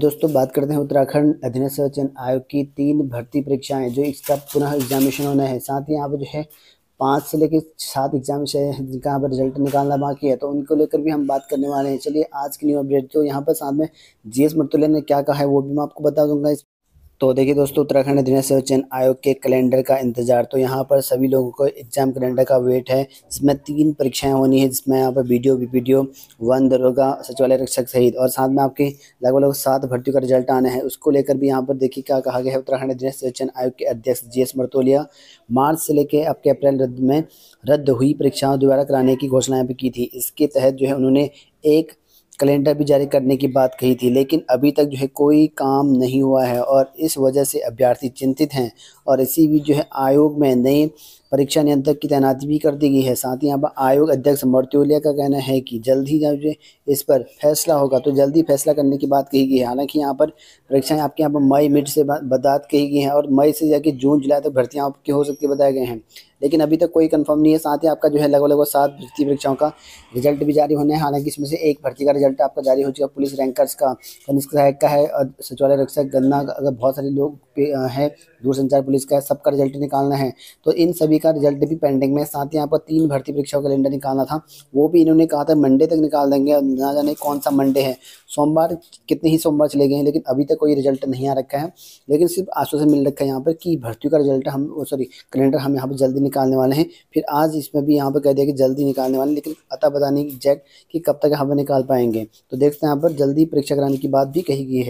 दोस्तों बात करते हैं उत्तराखंड अधीन संरचन आयोग की तीन भर्ती परीक्षाएं जो इसका पुनः एग्जामिनेशन होना है साथ ही यहाँ पर जो है पाँच से लेकर सात एग्जाम से जिनका यहाँ पर रिजल्ट निकालना बाकी है तो उनको लेकर भी हम बात करने वाले हैं चलिए आज की न्यू अपडेट जो यहाँ पर साथ में जी एस ने क्या कहा है वो भी मैं आपको बता दूंगा इस तो देखिए दोस्तों उत्तराखंड अधीन सेवा चयन आयोग के कैलेंडर का इंतजार तो यहाँ पर सभी लोगों को एग्जाम कैलेंडर का वेट है जिसमें तीन परीक्षाएं होनी है जिसमें यहाँ पर वीडियो वीडियो वन दरोगा सचिवालय रक्षक सहित और साथ में आपके लगभग लगभग सात भर्ती का रिजल्ट आना है उसको लेकर भी यहाँ पर देखिए क्या कहा गया है उत्तराखंड अधीन सेवा चयन आयोग के अध्यक्ष जी एस मर्तोलिया मार्च से लेकर आपके अप्रैल रद्द में रद्द हुई परीक्षाओं दोबारा कराने की घोषणाएँ भी की थी इसके तहत जो है उन्होंने एक कैलेंडर भी जारी करने की बात कही थी लेकिन अभी तक जो है कोई काम नहीं हुआ है और इस वजह से अभ्यर्थी चिंतित हैं और इसी भी जो है आयोग में नए परीक्षा नियंत्रक की तैनाती भी कर दी गई है साथ ही यहाँ पर आयोग अध्यक्ष मर्त्योलिया का कहना है कि जल्द ही जब इस पर फैसला होगा तो जल्दी फैसला करने की बात कही गई है हालांकि यहाँ पर परीक्षाएं आपके यहाँ पर मई मिड से बदात कही गई हैं और मई से जाके जून जुलाई तक भर्तियाँ आपकी हो सकती बताए गए हैं लेकिन अभी तक कोई कन्फर्म नहीं है साथ ही आपका जो है लगभग लगभग सात भर्ती परीक्षाओं का रिजल्ट भी जारी होने हैं हालांकि इसमें से एक भर्ती का रिजल्ट आपका जारी हो चुका पुलिस रैंकर्स का कनिष्क सहायक का है और सचिवालय रक्षक गन्ना अगर बहुत सारे लोग है दूरसंचार पुलिस का सबका रिजल्ट निकालना है तो इन सभी का रिजल्ट भी पेंडिंग में साथ ही यहाँ पर तीन भर्ती परीक्षाओं का कैलेंडर निकालना था वो भी इन्होंने कहा था मंडे तक निकाल देंगे और ना जाने कौन सा मंडे है सोमवार कितने ही सोमवार चले गए हैं लेकिन अभी तक कोई रिजल्ट नहीं आ रखा है लेकिन सिर्फ आश्वासन मिल रखा है यहाँ पर कि भर्ती का रिजल्ट हम सॉरी कैलेंडर हम यहाँ पर जल्दी निकालने वाले हैं फिर आज इसमें भी यहाँ पर कह दिया कि जल्दी निकालने वाले लेकिन अता पता नहीं कि कब तक यहाँ पर निकाल पाएंगे तो देखते हैं यहाँ पर जल्दी परीक्षा कराने की बात भी कही गई है